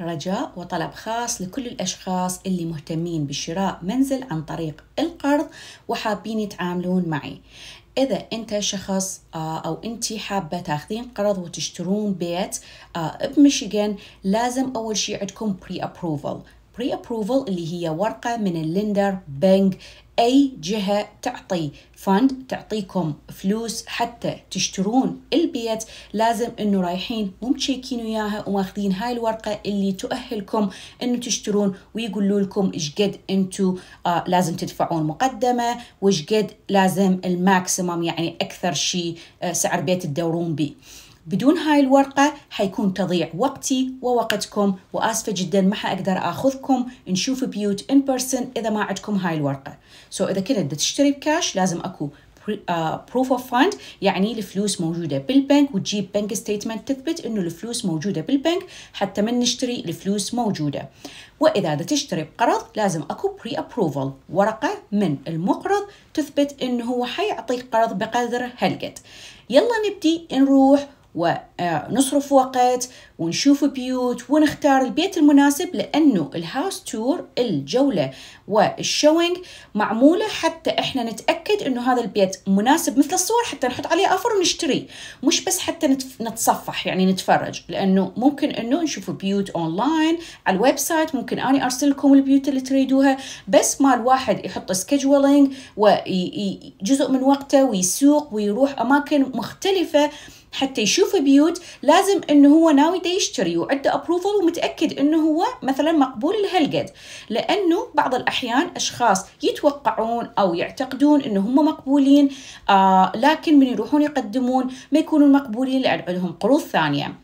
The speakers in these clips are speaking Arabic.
رجاء وطلب خاص لكل الأشخاص اللي مهتمين بشراء منزل عن طريق القرض وحابين يتعاملون معي إذا أنت شخص آه، أو أنت حابة تاخذين قرض وتشترون بيت آه، بمشيغن لازم أول شيء عندكم pre-approval بري ابروفل اللي هي ورقه من اللندر بنك اي جهه تعطي فند تعطيكم فلوس حتى تشترون البيت لازم انه رايحين ومتشيكين وياها وماخذين هاي الورقه اللي تؤهلكم انه تشترون ويقولوا لكم ايش قد انتم آه لازم تدفعون مقدمه وايش قد لازم الماكسيمم يعني اكثر شيء آه سعر بيت تدورون بيه بدون هاي الورقة حيكون تضيع وقتي ووقتكم وآسفة جدا ما حأقدر آخذكم نشوف بيوت إن بيرسون إذا ما عندكم هاي الورقة سو so إذا كنت تشتري بكاش لازم أكو بروف اوف فاند يعني الفلوس موجوده بالبنك وتجيب بنك ستيتمنت تثبت انه الفلوس موجوده بالبنك حتى من نشتري الفلوس موجوده واذا دا تشتري بقرض لازم اكو بري ابروفل ورقه من المقرض تثبت انه هو حيعطيك قرض بقدر هالقد يلا نبدي نروح ونصرف وقت ونشوف بيوت ونختار البيت المناسب لأنه الهاوس تور الجولة والشوينج معمولة حتى إحنا نتأكد أنه هذا البيت مناسب مثل الصور حتى نحط عليه أفر ونشتري مش بس حتى نتصفح يعني نتفرج لأنه ممكن أنه نشوف بيوت أونلاين على الويب سايت ممكن أني أرسل لكم البيوت اللي تريدوها بس ما الواحد يحط سكجولينج وجزء من وقته ويسوق ويروح أماكن مختلفة حتى يشوف بيوت لازم انه هو ناوي دا يشتري وعنده ابروفل ومتاكد انه هو مثلا مقبول لهالقد لانه بعض الاحيان اشخاص يتوقعون او يعتقدون انه هم مقبولين آه لكن من يروحون يقدمون ما يكونون مقبولين لان عندهم قروض ثانيه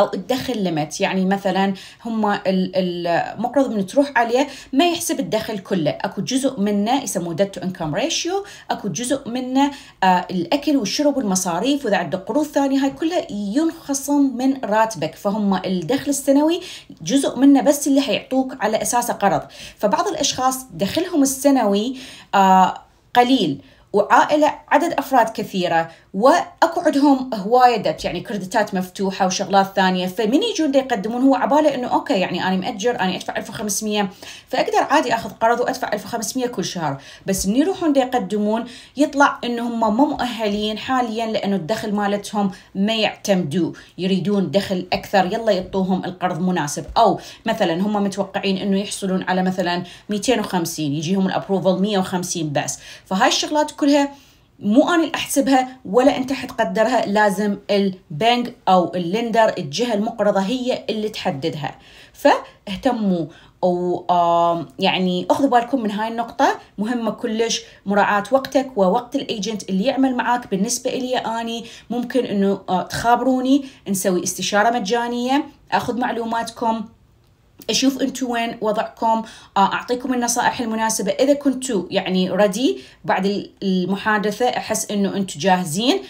او الدخل ليميت يعني مثلا هم المقرض من تروح عليه ما يحسب الدخل كله اكو جزء منه يسموه ديت تو انكم ريشيو اكو جزء منه آه، الاكل والشرب والمصاريف واذا عندك قروض ثانيه هاي كلها ينخصم من راتبك فهم الدخل السنوي جزء منه بس اللي حيعطوك على اساسه قرض فبعض الاشخاص دخلهم السنوي آه، قليل وعائله عدد افراد كثيره واكو عندهم هوايه يعني كريدتات مفتوحه وشغلات ثانيه فمن يجون يقدمون هو عباله انه اوكي يعني انا مأجر انا ادفع 1500 فاقدر عادي اخذ قرض وادفع 1500 كل شهر بس من يروحون يقدمون يطلع أنهم هم مو مؤهلين حاليا لانه الدخل مالتهم ما يعتمدوا يريدون دخل اكثر يلا يعطوهم القرض مناسب او مثلا هم متوقعين انه يحصلون على مثلا 250 يجيهم الابروفل 150 بس فهاي الشغلات كلها مو انا اللي احسبها ولا انت حتقدرها لازم البنك او اللندر الجهه المقرضه هي اللي تحددها فاهتموا او يعني اخذوا بالكم من هاي النقطه مهمه كلش مراعاه وقتك ووقت الايجنت اللي يعمل معاك بالنسبه لي اني ممكن انه آه، تخابروني نسوي استشاره مجانيه اخذ معلوماتكم اشوف انتم وين وضعكم آه، اعطيكم النصائح المناسبه اذا كنتوا يعني ردي بعد المحادثه احس انه انتم جاهزين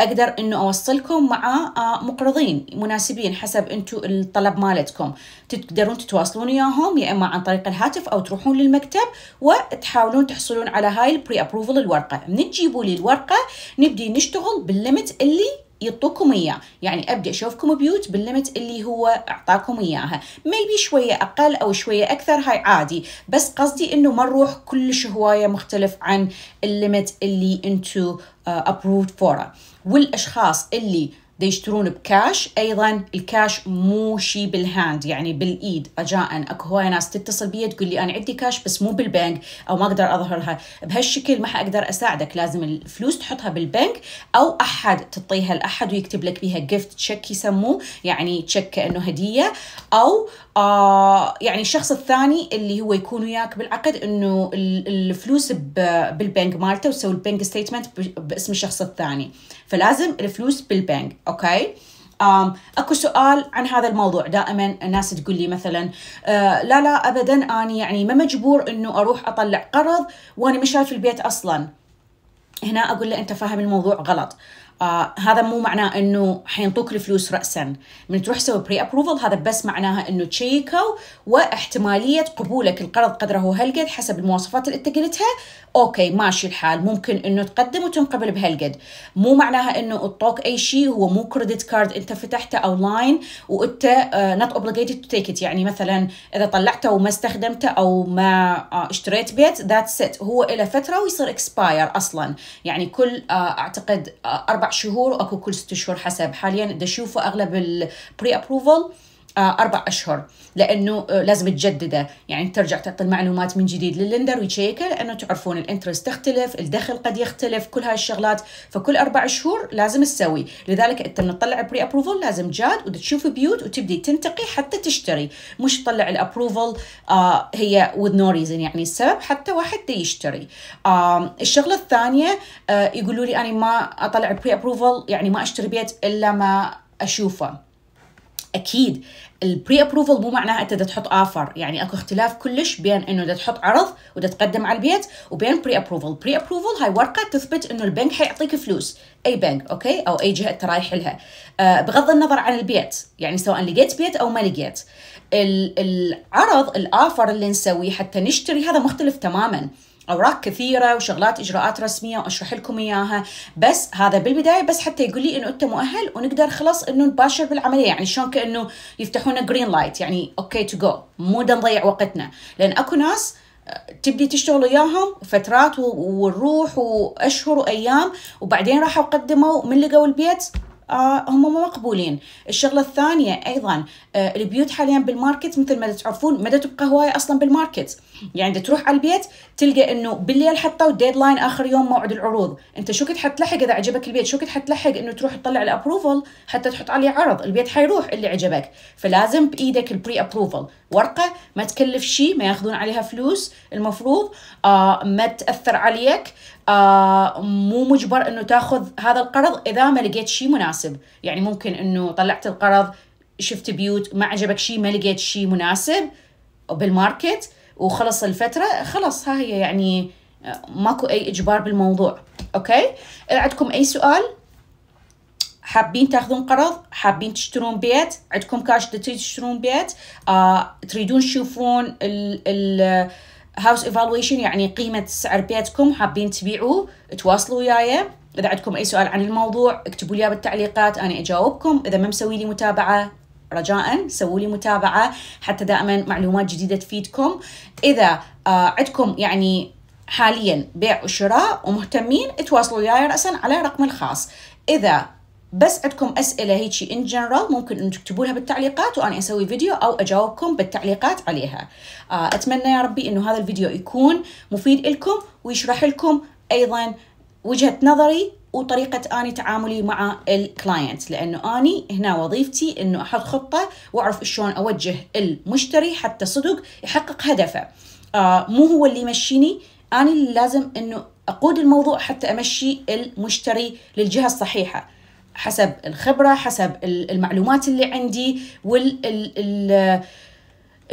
اقدر انه اوصلكم مع آه، مقرضين مناسبين حسب انتم الطلب مالتكم تقدرون تتواصلون وياهم يا اما عن طريق الهاتف او تروحون للمكتب وتحاولون تحصلون على هاي البري ابروفل الورقه من تجيبوا لي الورقه نبدي نشتغل بالليمت اللي يعطوكم اياه يعني ابدا اشوفكم بيوت باللمت اللي هو اعطاكم اياها ميبي شويه اقل او شويه اكثر هاي عادي بس قصدي انه ما نروح كلش هوايه مختلف عن الليمت اللي انتو ابروفد فوره والاشخاص اللي يشترون بكاش ايضا الكاش مو شي بالهاند يعني بالايد رجاء اكو هواي ناس تتصل بي تقول لي انا عندي كاش بس مو بالبنك او ما اقدر اظهرها بهالشكل ما حاقدر اساعدك لازم الفلوس تحطها بالبنك او احد تعطيها لاحد ويكتب لك بيها جيفت تشيك يسموه يعني تشيك كانه هديه او آه يعني الشخص الثاني اللي هو يكون وياك بالعقد انه الفلوس بالبنك مالته وتسوي البنك ستيتمنت باسم الشخص الثاني فلازم الفلوس بالبنك اوكي آم اكو سؤال عن هذا الموضوع دائما الناس تقول لي مثلا آه لا لا ابدا انا يعني ما مجبور انه اروح اطلع قرض وانا مش شايف البيت اصلا هنا اقول له انت فاهم الموضوع غلط آه هذا مو معناه انه حينطوك الفلوس راسا من تروح تسوي بري ابروفل هذا بس معناها انه تشيكوا واحتماليه قبولك القرض قدره هالقد حسب المواصفات اللي انت قلتها اوكي ماشي الحال ممكن انه تقدم وتنقبل بهالقد مو معناها انه اعطوك اي شيء هو مو كريدت كارد انت فتحته اونلاين لاين وانت نوت اوبليجيتد تو تيك ات يعني مثلا اذا طلعته وما استخدمته او ما آه، اشتريت بيت ذاتس ات هو الى فتره ويصير اكسباير اصلا يعني كل آه، اعتقد آه، اربع شهور واكو كل ست شهور حسب حاليا بدي اشوفه اغلب البري ابروفل آه، أربع أشهر لأنه آه، لازم تجدده يعني ترجع تعطي المعلومات من جديد للندر ويشيكه لأنه تعرفون الانترست تختلف الدخل قد يختلف كل هاي الشغلات فكل أربع شهور لازم تسوي لذلك أنت من تطلع بري أبروفل لازم جاد وتشوف بيوت وتبدي تنتقي حتى تشتري مش تطلع الأبروفل آه، هي with no reason يعني السبب حتى واحد يشتري الشغلة الثانية يقولوا لي أنا ما أطلع بري أبروفل يعني ما أشتري بيت إلا ما أشوفه اكيد البري ابروفل مو معناها انت بدك تحط اوفر يعني اكو اختلاف كلش بين انه بدك تحط عرض وبدك تقدم على البيت وبين بري ابروفل بري ابروفل هاي ورقه تثبت انه البنك حيعطيك فلوس اي بنك اوكي او اي جهه انت رايح لها آه بغض النظر عن البيت يعني سواء لقيت بيت او ما لقيت العرض الاوفر اللي نسويه حتى نشتري هذا مختلف تماما اوراق كثيره وشغلات اجراءات رسميه واشرح لكم اياها بس هذا بالبدايه بس حتى يقول لي انه انت مؤهل ونقدر خلاص انه نباشر بالعمليه يعني شلون كانه يفتحون جرين لايت يعني اوكي تو جو مو نضيع وقتنا لان اكو ناس آه، تبدي تشتغل وياهم فترات ونروح واشهر وايام وبعدين راحوا قدموا من لقوا البيت آه، هم هم مقبولين الشغله الثانيه ايضا آه، البيوت حاليا بالماركت مثل ما تعرفون ما تبقى هوايه اصلا بالماركت يعني تروح على البيت تلقى انه بالليل حطوا ديدلاين اخر يوم موعد العروض انت شو كنت حتلحق اذا عجبك البيت شو كنت حتلحق انه تروح تطلع الابروفل حتى تحط عليه عرض البيت حيروح اللي عجبك فلازم بايدك البري ابروفل ورقه ما تكلف شيء ما ياخذون عليها فلوس المفروض آه ما تاثر عليك آه مو مجبر انه تاخذ هذا القرض اذا ما لقيت شيء مناسب يعني ممكن انه طلعت القرض شفت بيوت ما عجبك شيء ما لقيت شيء مناسب بالماركت وخلص الفتره خلص ها هي يعني آه، ماكو اي اجبار بالموضوع اوكي اذا عندكم اي سؤال حابين تاخذون قرض حابين تشترون بيت عندكم كاش تشترون بيت آه، تريدون تشوفون ال ال هاوس ايفالويشن يعني قيمه سعر بيتكم حابين تبيعوه تواصلوا وياي اذا عندكم اي سؤال عن الموضوع اكتبوا لي بالتعليقات انا اجاوبكم اذا ما مسوي لي متابعه رجاء سووا لي متابعه حتى دائما معلومات جديده تفيدكم اذا آه، عندكم يعني حاليا بيع وشراء ومهتمين تواصلوا وياي راسا على رقم الخاص اذا بس عندكم اسئله هيك ان جنرال ممكن ان تكتبوا لها بالتعليقات وانا اسوي فيديو او اجاوبكم بالتعليقات عليها آه، اتمنى يا ربي انه هذا الفيديو يكون مفيد لكم ويشرح لكم ايضا وجهه نظري وطريقة أني تعاملي مع الكلاينت لأنه أني هنا وظيفتي أنه أحط خطة وأعرف شلون أوجه المشتري حتى صدق يحقق هدفه آه مو هو اللي يمشيني أنا اللي لازم أنه أقود الموضوع حتى أمشي المشتري للجهة الصحيحة حسب الخبره حسب المعلومات اللي عندي وال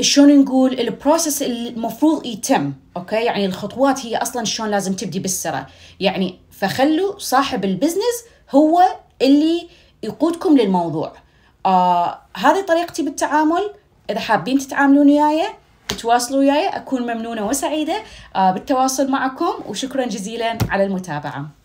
شلون نقول البروسس المفروض يتم اوكي يعني الخطوات هي اصلا شلون لازم تبدي بالسرعه يعني فخلوا صاحب البزنس هو اللي يقودكم للموضوع آه هذه طريقتي بالتعامل اذا حابين تتعاملون وياي تواصلوا وياي اكون ممنونه وسعيده آه بالتواصل معكم وشكرا جزيلا على المتابعه